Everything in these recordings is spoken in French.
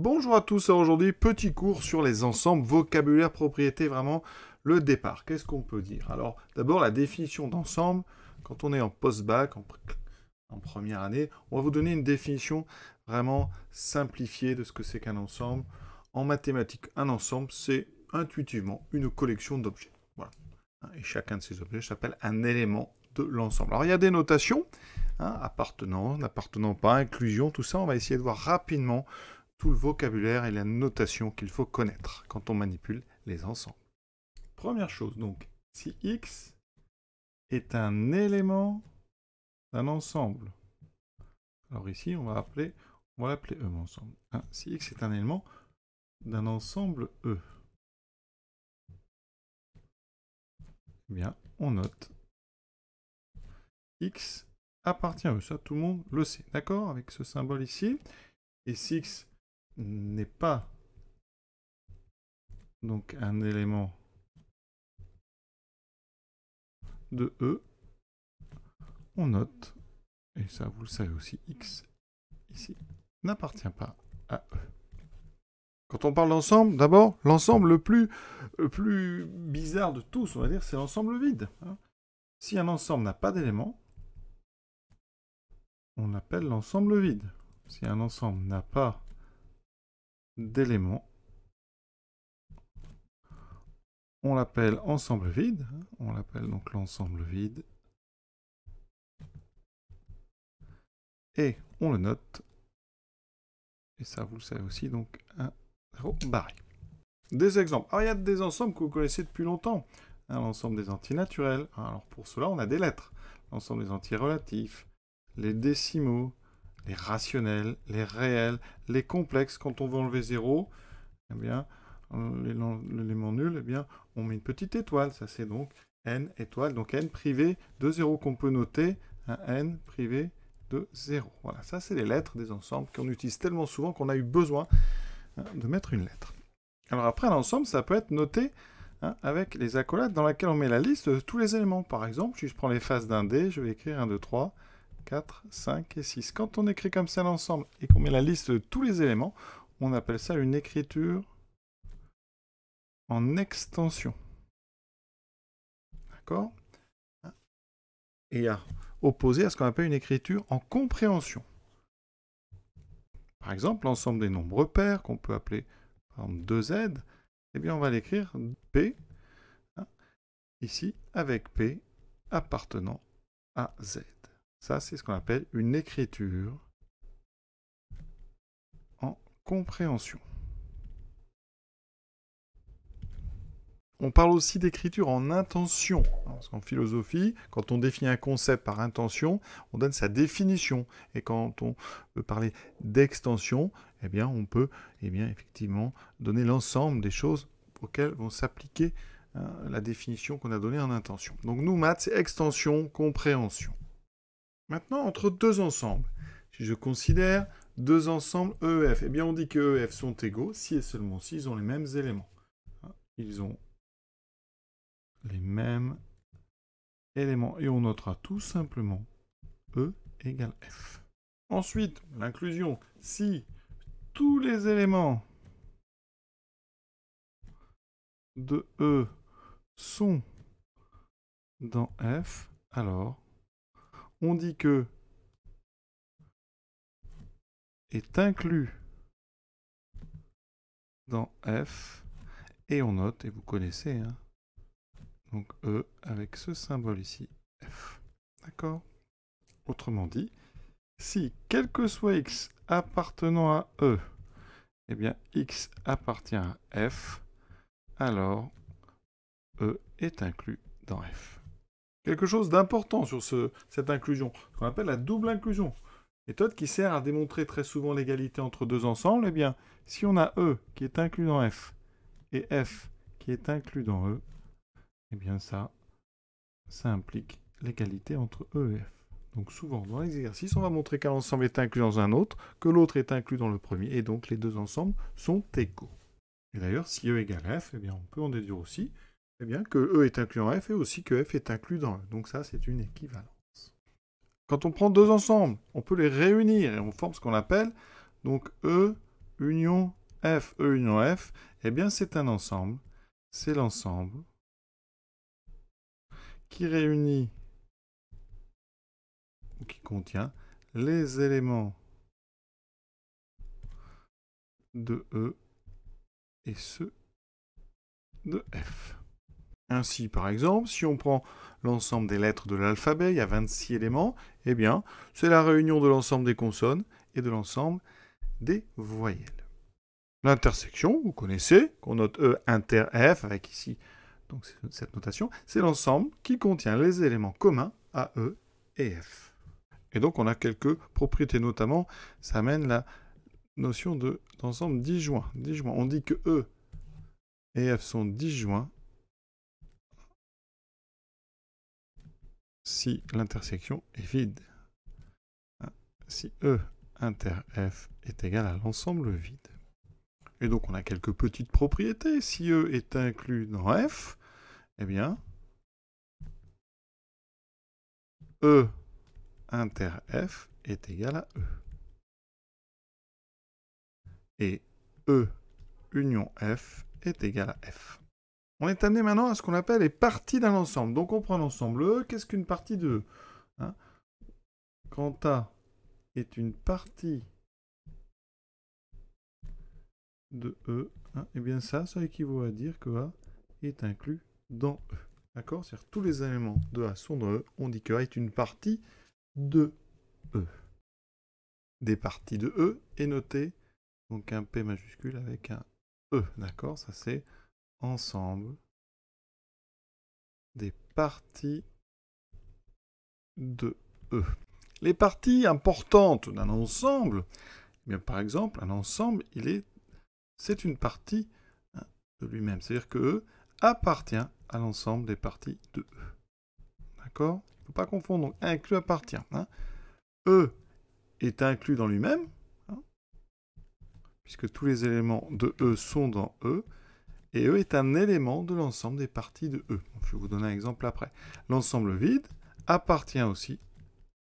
Bonjour à tous, aujourd'hui petit cours sur les ensembles, vocabulaire, propriété, vraiment le départ. Qu'est-ce qu'on peut dire Alors d'abord la définition d'ensemble, quand on est en post-bac, en, première année, on va vous donner une définition vraiment simplifiée de ce que c'est qu'un ensemble. En mathématiques, un ensemble, c'est intuitivement une collection d'objets. Voilà. Et chacun de ces objets s'appelle un élément de l'ensemble. Alors il y a des notations, hein, appartenant, n'appartenant pas, inclusion, tout ça, on va essayer de voir rapidement tout le vocabulaire et la notation qu'il faut connaître quand on manipule les ensembles. Première chose, donc, si x est un élément d'un ensemble, alors ici, on va appeler, on va l'appeler E, ensemble. Hein. si x est un élément d'un ensemble E, eh bien, on note x appartient à E. Ça, tout le monde le sait, d'accord Avec ce symbole ici. Et si x n'est pas donc un élément de E, on note, et ça vous le savez aussi, X ici n'appartient pas à E. Quand on parle d'ensemble, d'abord, l'ensemble le plus, plus bizarre de tous, on va dire, c'est l'ensemble vide. Hein. Si un ensemble n'a pas d'éléments, on appelle l'ensemble vide. Si un ensemble n'a pas d'éléments. On l'appelle ensemble vide. On l'appelle donc l'ensemble vide. Et on le note. Et ça, vous le savez aussi, donc un 0 barré. Des exemples. Alors, ah, il y a des ensembles que vous connaissez depuis longtemps. l'ensemble des antinaturels. Alors, pour cela, on a des lettres. L'ensemble des antirelatifs, les décimaux, les rationnels, les réels, les complexes. Quand on veut enlever 0, eh bien, l'élément nul, eh on met une petite étoile. Ça, c'est donc n étoile, donc n privé de 0 qu'on peut noter, un hein, n privé de 0. Voilà, ça, c'est les lettres des ensembles qu'on utilise tellement souvent qu'on a eu besoin hein, de mettre une lettre. Alors après, l'ensemble, ça peut être noté hein, avec les accolades dans lesquelles on met la liste de tous les éléments. Par exemple, si je prends les faces d'un dé, je vais écrire 1, 2, 3, 4, 5 et 6. Quand on écrit comme ça l'ensemble et qu'on met la liste de tous les éléments, on appelle ça une écriture en extension. D'accord Et à opposer à ce qu'on appelle une écriture en compréhension. Par exemple, l'ensemble des nombres pairs, qu'on peut appeler par exemple 2z, eh bien on va l'écrire P, hein, ici, avec P appartenant à Z. Ça, c'est ce qu'on appelle une écriture en compréhension. On parle aussi d'écriture en intention. Hein, en philosophie, quand on définit un concept par intention, on donne sa définition. Et quand on veut parler d'extension, eh bien, on peut eh bien, effectivement donner l'ensemble des choses auxquelles vont s'appliquer hein, la définition qu'on a donnée en intention. Donc nous, maths, c'est extension, compréhension. Maintenant, entre deux ensembles, si je considère deux ensembles EF, eh bien on dit que e F sont égaux si et seulement si ont les mêmes éléments. Hein, ils ont les mêmes éléments. Et on notera tout simplement E égale F. Ensuite, l'inclusion. Si tous les éléments de E sont dans F, alors on dit que est inclus dans F et on note, et vous connaissez, hein. donc E avec ce symbole ici, F. D'accord Autrement dit, si quel que soit X appartenant à E, et eh bien X appartient à F, alors E est inclus dans F quelque chose d'important sur cette inclusion, ce qu'on appelle la double inclusion. Méthode qui sert à démontrer très souvent l'égalité entre deux ensembles. Eh bien, si on a E qui est inclus dans F et F qui est inclus dans E, eh bien ça, ça implique l'égalité entre E et F. Donc souvent, dans les exercices, on va montrer qu'un ensemble est inclus dans un autre, que l'autre est inclus dans le premier, et donc les deux ensembles sont égaux. Et d'ailleurs, si E égale F, eh bien on peut en déduire aussi eh bien, que E est inclus en F et aussi que F est inclus dans E. Donc ça, c'est une équivalence. Quand on prend deux ensembles, on peut les réunir et on forme ce qu'on appelle donc E union F, E union F. Eh bien, c'est un ensemble. C'est l'ensemble qui réunit ou qui contient les éléments de E et ceux de F. Ainsi, par exemple, si on prend l'ensemble des lettres de l'alphabet, il y a 26 éléments, eh bien, c'est la réunion de l'ensemble des consonnes et de l'ensemble des voyelles. L'intersection, vous connaissez, qu'on note E inter F, avec ici donc cette notation, c'est l'ensemble qui contient les éléments communs à E et F. Et donc on a quelques propriétés, notamment ça amène la notion d'ensemble disjoint, disjoint. On dit que E et F sont disjoints si l'intersection est vide. Hein, si E inter F est égal à l'ensemble vide. Et donc on a quelques petites propriétés. Si E est inclus dans F, eh bien, E inter F est égal à E. Et E union F est égal à F. On est amené maintenant à ce qu'on appelle les parties d'un ensemble. Donc on prend l'ensemble E. Qu'est-ce qu'une partie de E hein Quand A est une partie de E, hein, eh bien ça, ça équivaut à dire que A est inclus dans E. D'accord C'est-à-dire tous les éléments de A sont dans E. On dit que A est une partie de E. Des parties de E est noté donc un P majuscule avec un E. D'accord Ça c'est ensemble des parties de E. Les parties importantes d'un ensemble, eh par exemple, un ensemble, il est, c'est une partie hein, de lui-même. C'est-à-dire que E appartient à l'ensemble des parties de E. D'accord Il ne faut pas confondre. Donc, inclus appartient. Hein. E est inclus dans lui-même, hein, puisque tous les éléments de E sont dans E et E est un élément de l'ensemble des parties de E. Je vais vous donner un exemple après. L'ensemble vide appartient aussi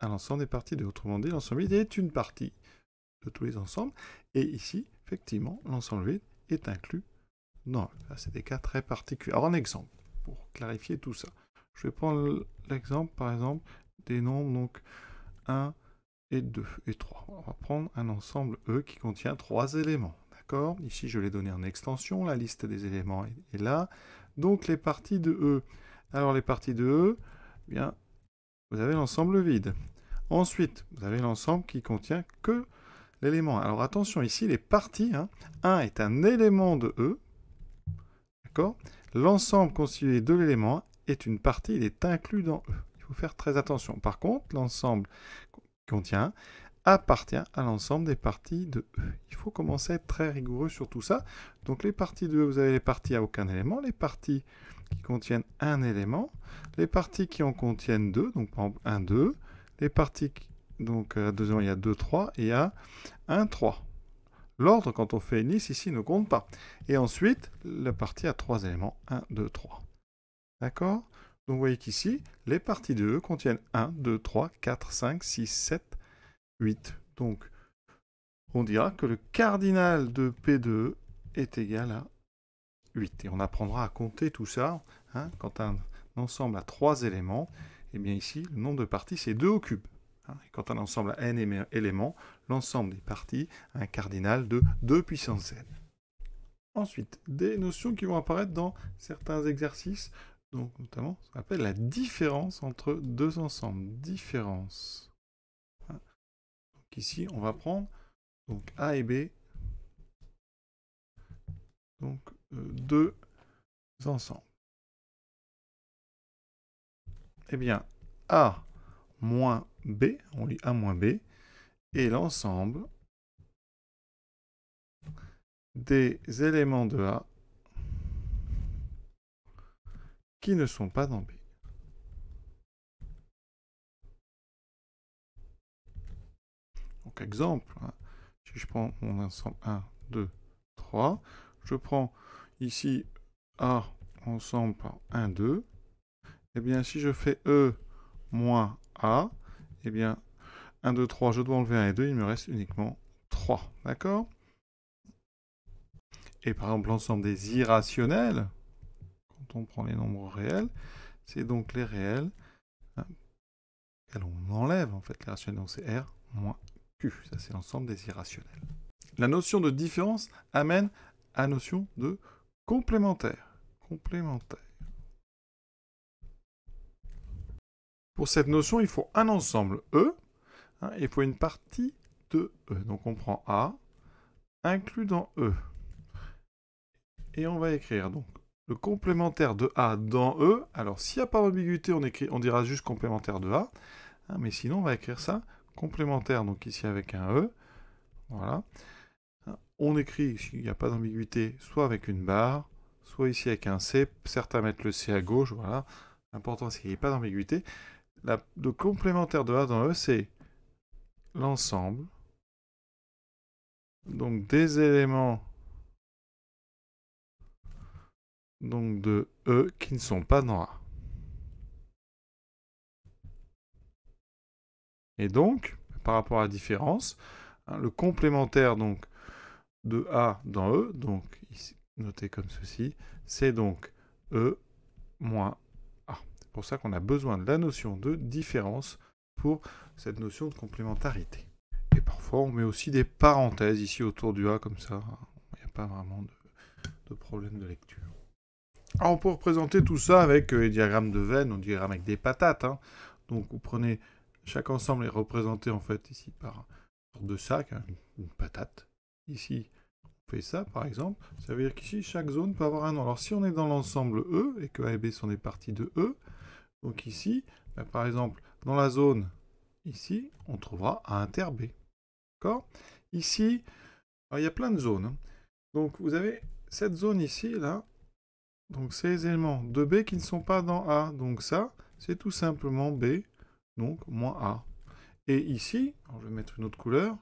à l'ensemble des parties de. E. Autrement dit, l'ensemble vide est une partie de tous les ensembles. Et ici, effectivement, l'ensemble vide est inclus dans E. c'est des cas très particuliers. Alors, un exemple pour clarifier tout ça. Je vais prendre l'exemple, par exemple, des nombres donc 1 et 2 et 3. On va prendre un ensemble E qui contient trois éléments. Ici, je l'ai donné en extension. La liste des éléments est là. Donc, les parties de E. Alors, les parties de E, eh bien, vous avez l'ensemble vide. Ensuite, vous avez l'ensemble qui contient que l'élément. Alors, attention, ici, les parties. 1 hein, est un élément de E. D'accord L'ensemble constitué de l'élément est une partie. Il est inclus dans E. Il faut faire très attention. Par contre, l'ensemble contient appartient à l'ensemble des parties de E. Il faut commencer à être très rigoureux sur tout ça. Donc les parties de E, vous avez les parties à aucun élément, les parties qui contiennent un élément, les parties qui en contiennent deux, donc par exemple 1, 2, les parties donc à 2, il y a 2, 3 et à 1, 3. L'ordre, quand on fait une liste, ici ne compte pas. Et ensuite, la partie à trois éléments, 1, 2, 3. D'accord Donc vous voyez qu'ici, les parties de E contiennent 1, 2, 3, 4, 5, 6, 7, donc, on dira que le cardinal de P2 est égal à 8. Et on apprendra à compter tout ça. Hein, quand un ensemble a 3 éléments, et eh bien ici, le nombre de parties, c'est 2 au cube. Hein. et quand un ensemble a n éléments, l'ensemble des parties a un cardinal de 2 puissance n. Ensuite, des notions qui vont apparaître dans certains exercices, donc notamment ce qu'on appelle la différence entre deux ensembles. Différence ici, on va prendre donc A et B. Donc euh, deux ensembles. Eh bien, A moins B, on lit A moins B, et l'ensemble des éléments de A qui ne sont pas dans B. exemple, hein. si je prends mon ensemble 1, 2, 3, je prends ici A ensemble par 1, 2, et bien si je fais E moins A, et eh bien 1, 2, 3, je dois enlever 1 et 2, il me reste uniquement 3, d'accord Et par exemple l'ensemble des irrationnels, quand on prend les nombres réels, c'est donc les réels, qu'on hein, on enlève en fait les rationnels, donc c'est R moins ça, c'est l'ensemble des irrationnels. La notion de différence amène à la notion de complémentaire. Complémentaire. Pour cette notion, il faut un ensemble E, hein, et il faut une partie de E. Donc on prend A, inclus dans E. Et on va écrire donc le complémentaire de A dans E. Alors s'il n'y a pas d'ambiguïté, on, dira juste complémentaire de A. Hein, mais sinon, on va écrire ça complémentaire, donc ici avec un E. Voilà. On écrit, s'il n'y a pas d'ambiguïté, soit avec une barre, soit ici avec un C. Certains mettent le C à gauche, voilà. L'important, c'est qu'il n'y ait pas d'ambiguïté. Le complémentaire de A dans E, c'est l'ensemble. Donc des éléments donc de E qui ne sont pas dans A. Et donc, par rapport à la différence, hein, le complémentaire donc de A dans E, donc noté comme ceci, c'est donc E moins A. C'est pour ça qu'on a besoin de la notion de différence pour cette notion de complémentarité. Et parfois, on met aussi des parenthèses ici autour du A, comme ça, hein. il n'y a pas vraiment de, problème de lecture. Alors, on peut représenter tout ça avec euh, les diagrammes de veines, on dirait avec des patates. Hein. Donc, vous prenez chaque ensemble est représenté en fait ici par deux sacs, sac, hein, une, patate. Ici, on fait ça par exemple. Ça veut dire qu'ici, chaque zone peut avoir un nom. Alors si on est dans l'ensemble E et que A et B sont des parties de E, donc ici, bah, par exemple, dans la zone ici, on trouvera A inter B. D'accord Ici, il y a plein de zones. Hein. Donc vous avez cette zone ici, là, donc ces éléments de B qui ne sont pas dans A. Donc ça, c'est tout simplement B donc moins A. Et ici, je vais mettre une autre couleur,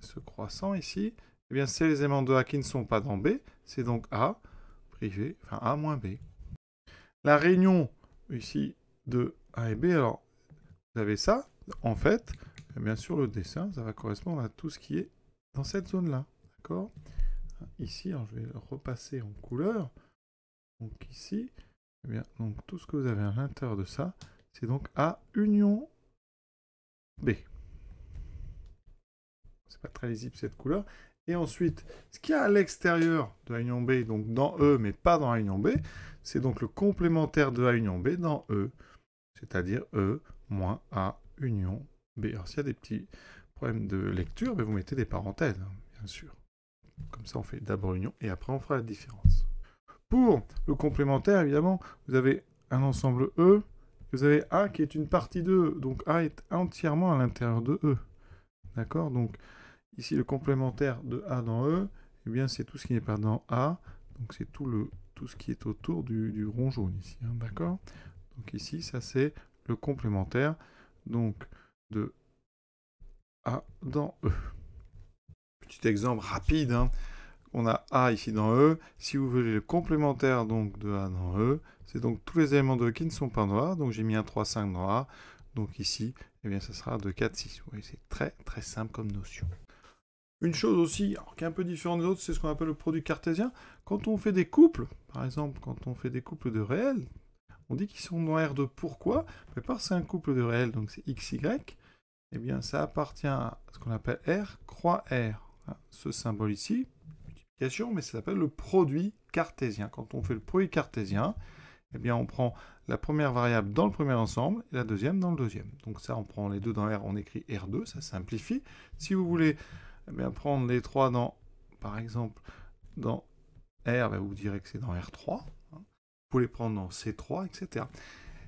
ce croissant ici, eh bien c'est les éléments de A qui ne sont pas dans B, c'est donc A privé, enfin A moins B. La réunion ici de A et B, alors vous avez ça, en fait, eh bien sûr, le dessin, ça va correspondre à tout ce qui est dans cette zone-là, d'accord Ici, je vais repasser en couleur, donc ici, eh bien, donc tout ce que vous avez à l'intérieur de ça, c'est donc A union B. C'est pas très lisible cette couleur. Et ensuite, ce qu'il y a à l'extérieur de A union B, donc dans E, mais pas dans A union B, c'est donc le complémentaire de A union B dans E, c'est-à-dire E moins A union B. Alors s'il y a des petits problèmes de lecture, ben, vous mettez des parenthèses, hein, bien sûr. Comme ça, on fait d'abord union et après on fera la différence. Pour le complémentaire, évidemment, vous avez un ensemble E vous avez A qui est une partie de E, donc A est entièrement à l'intérieur de E. D'accord Donc ici le complémentaire de A dans E, eh bien c'est tout ce qui n'est pas dans A, donc c'est tout, tout ce qui est autour du, rond jaune ici. Hein, d'accord Donc ici, ça c'est le complémentaire donc de A dans E. Petit exemple rapide, hein on a A ici dans E. Si vous voulez le complémentaire donc de A dans E, c'est donc tous les éléments de E qui ne sont pas noirs. Donc j'ai mis un 3, 5 dans Donc ici, eh bien, ça sera de 4, 6. Vous c'est très très simple comme notion. Une chose aussi, qui est un peu différente des autres, c'est ce qu'on appelle le produit cartésien. Quand on fait des couples, par exemple, quand on fait des couples de réels, on dit qu'ils sont noirs de pourquoi Mais parce un couple de réels, donc c'est XY, et eh bien ça appartient à ce qu'on appelle R croix R. Hein, ce symbole ici, mais ça s'appelle le produit cartésien. Quand on fait le produit cartésien, eh bien, on prend la première variable dans le premier ensemble et la deuxième dans le deuxième. Donc ça, on prend les deux dans R, on écrit R2, ça simplifie. Si vous voulez eh prendre les trois dans, par exemple, dans R, ben, vous direz que c'est dans R3. Hein. Vous pouvez les prendre dans C3, etc.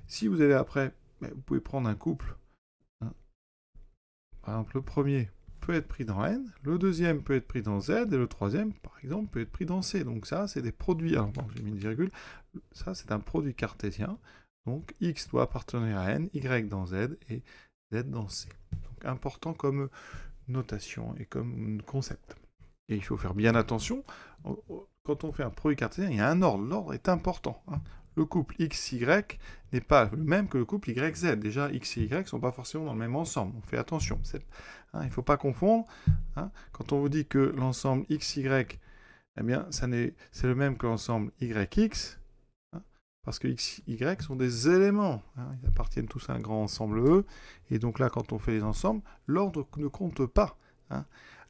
Si vous avez après, ben, vous pouvez prendre un couple. Hein. Par exemple, le premier, peut être pris dans n, le deuxième peut être pris dans z, et le troisième, par exemple, peut être pris dans c. Donc ça, c'est des produits. Alors, bon, j'ai mis une virgule. Ça, c'est un produit cartésien. Donc x doit appartenir à n, y dans z, et z dans c. Donc important comme notation et comme concept. Et il faut faire bien attention. Quand on fait un produit cartésien, il y a un ordre. L'ordre est important. Hein le couple XY n'est pas le même que le couple YZ. Déjà, X et Y ne sont pas forcément dans le même ensemble. On fait attention. Hein, il ne faut pas confondre. Hein. Quand on vous dit que l'ensemble XY, eh bien, c'est le même que l'ensemble YX, hein, parce que X, Y sont des éléments. ils appartiennent tous à un grand ensemble E. Et donc là, quand on fait les ensembles, l'ordre ne compte pas.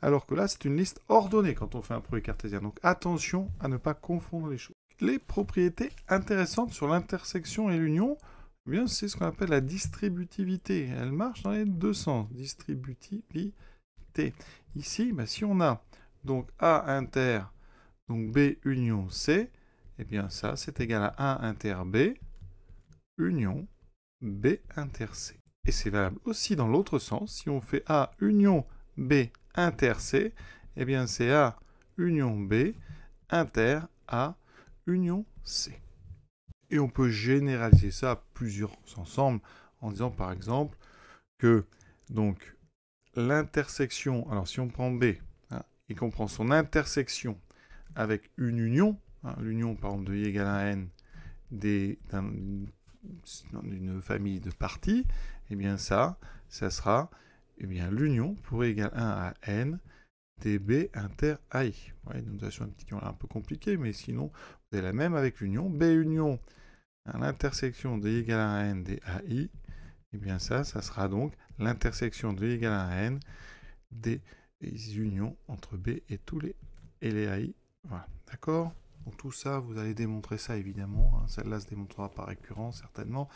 Alors que là, c'est une liste ordonnée quand on fait un produit cartésien. Donc attention à ne pas confondre les choses les propriétés intéressantes sur l'intersection et l'union, eh c'est ce qu'on appelle la distributivité. Elle marche dans les deux sens. Distributivité. Ici, bah, si on a donc A inter donc B union C, et eh bien ça c'est égal à A inter B union B inter C. Et c'est valable aussi dans l'autre sens. Si on fait A union B inter C, eh bien c'est A union B inter A union C. Et on peut généraliser ça à plusieurs ensembles en disant par exemple que donc l'intersection, alors si on prend B et qu'on hein, prend son intersection avec une union, hein, l'union par exemple de I égale à N d'une famille de parties, et eh bien ça, ça sera eh bien l'union pour I égale 1 à N dB inter AI. Ouais, une notation un petit un peu compliqué, mais sinon c'est la même avec l'union. B union à hein, l'intersection de égale à N des AI. Et eh bien ça, ça sera donc l'intersection de à N des unions entre B et tous les, et les AI. Voilà, d'accord donc tout ça, vous allez démontrer ça évidemment. Hein. Celle-là se démontrera par récurrence certainement.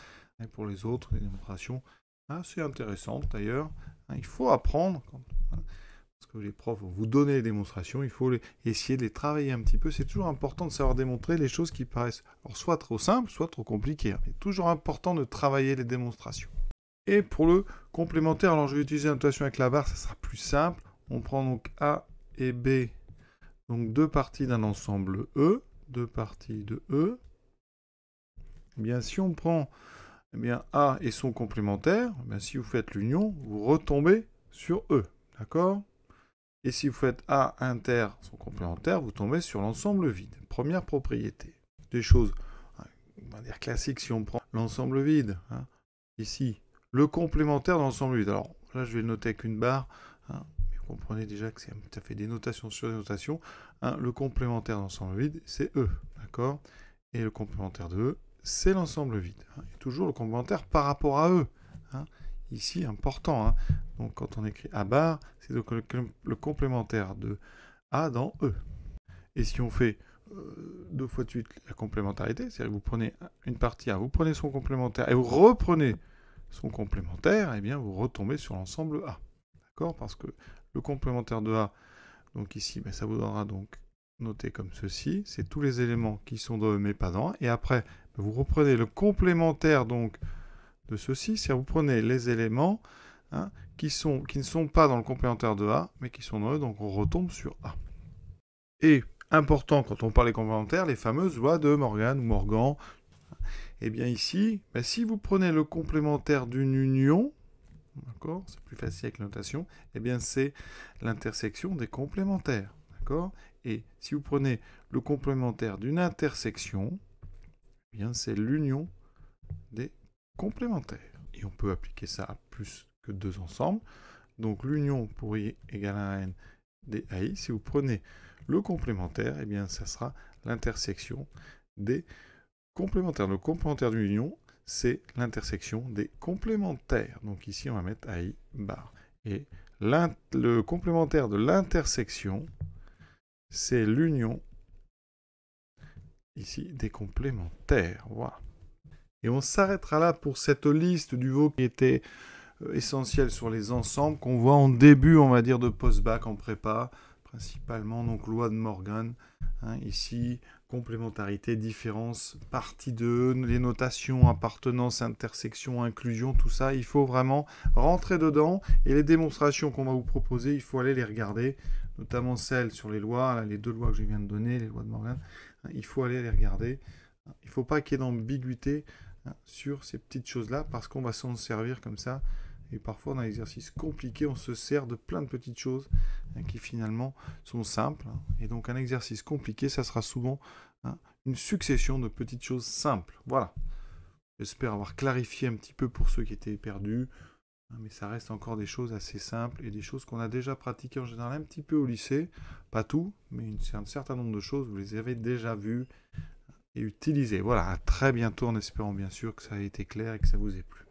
Et pour les autres, les démonstrations assez intéressantes d'ailleurs. Hein. Il faut apprendre que les profs vont vous donner les démonstrations, il faut essayer de les travailler un petit peu. C'est toujours important de savoir démontrer les choses qui paraissent soit trop simples, soit trop compliquées. Hein. toujours important de travailler les démonstrations. Et pour le complémentaire, alors je vais utiliser une notation avec la barre, ça sera plus simple. On prend donc A et B, donc deux parties d'un ensemble E, deux parties de E. Eh bien, si on prend eh bien, A et son complémentaire, eh si vous faites l'union, vous retombez sur E. D'accord et si vous faites A inter son complémentaire, vous tombez sur l'ensemble vide. Première propriété. Des choses, hein, classiques si on prend l'ensemble vide. Hein. Ici, le complémentaire de l'ensemble vide. Alors là, je vais le noter avec une barre. Hein. vous comprenez déjà que c'est tout à fait des notations sur des notations. Le complémentaire d'ensemble vide, c'est E. D'accord Et le complémentaire de E, c'est l'ensemble vide. toujours le complémentaire par rapport à E. Ici, important. Donc quand on écrit A bar, c'est le, complémentaire de A dans E. Et si on fait euh, deux fois de suite la complémentarité, c'est-à-dire que vous prenez une partie A, vous prenez son complémentaire et vous reprenez son complémentaire, et eh bien vous retombez sur l'ensemble A. D'accord Parce que le complémentaire de A, donc ici, ben, ça vous donnera donc noté comme ceci, c'est tous les éléments qui sont dans E mais pas dans A. Et après, ben, vous reprenez le complémentaire donc de ceci, c'est-à-dire vous prenez les éléments Hein, qui, ne sont pas dans le complémentaire de A, mais qui sont dans e, donc on retombe sur A. Et important quand on parle des complémentaires, les fameuses lois de Morgan ou Morgan. Et eh bien ici, bah, si vous prenez le complémentaire d'une union, c'est plus facile avec la notation, et eh bien c'est l'intersection des complémentaires, Et si vous prenez le complémentaire d'une intersection, eh bien c'est l'union des complémentaires. Et on peut appliquer ça à plus deux ensembles. Donc l'union pour i égale à n des ai. Si vous prenez le complémentaire, eh bien ça sera l'intersection des complémentaires. Le complémentaire de l'union, c'est l'intersection des complémentaires. Donc ici, on va mettre ai bar. Et le complémentaire de l'intersection, c'est l'union ici des complémentaires. Et on s'arrêtera là pour cette liste du veau qui était euh, essentiel sur les ensembles qu'on voit en début, on va dire, de post-bac en prépa, principalement donc loi de Morgan. Hein, ici, complémentarité, différence, partie 2, les notations, appartenance, intersection, inclusion, tout ça, il faut vraiment rentrer dedans et les démonstrations qu'on va vous proposer, il faut aller les regarder, notamment celles sur les lois, les deux lois que je viens de donner, les lois de Morgan, hein, il faut aller les regarder. Il ne faut pas qu'il y ait d'ambiguïté hein, sur ces petites choses-là parce qu'on va s'en servir comme ça et parfois, dans l'exercice compliqué, on se sert de plein de petites choses hein, qui finalement sont simples. Hein. Et donc, un exercice compliqué, ça sera souvent hein, une succession de petites choses simples. Voilà. J'espère avoir clarifié un petit peu pour ceux qui étaient perdus. mais ça reste encore des choses assez simples et des choses qu'on a déjà pratiquées en général un petit peu au lycée. Pas tout, mais une, un certain nombre de choses, vous les avez déjà vues et utilisées. Voilà. À très bientôt en espérant bien sûr que ça a été clair et que ça vous ait plu.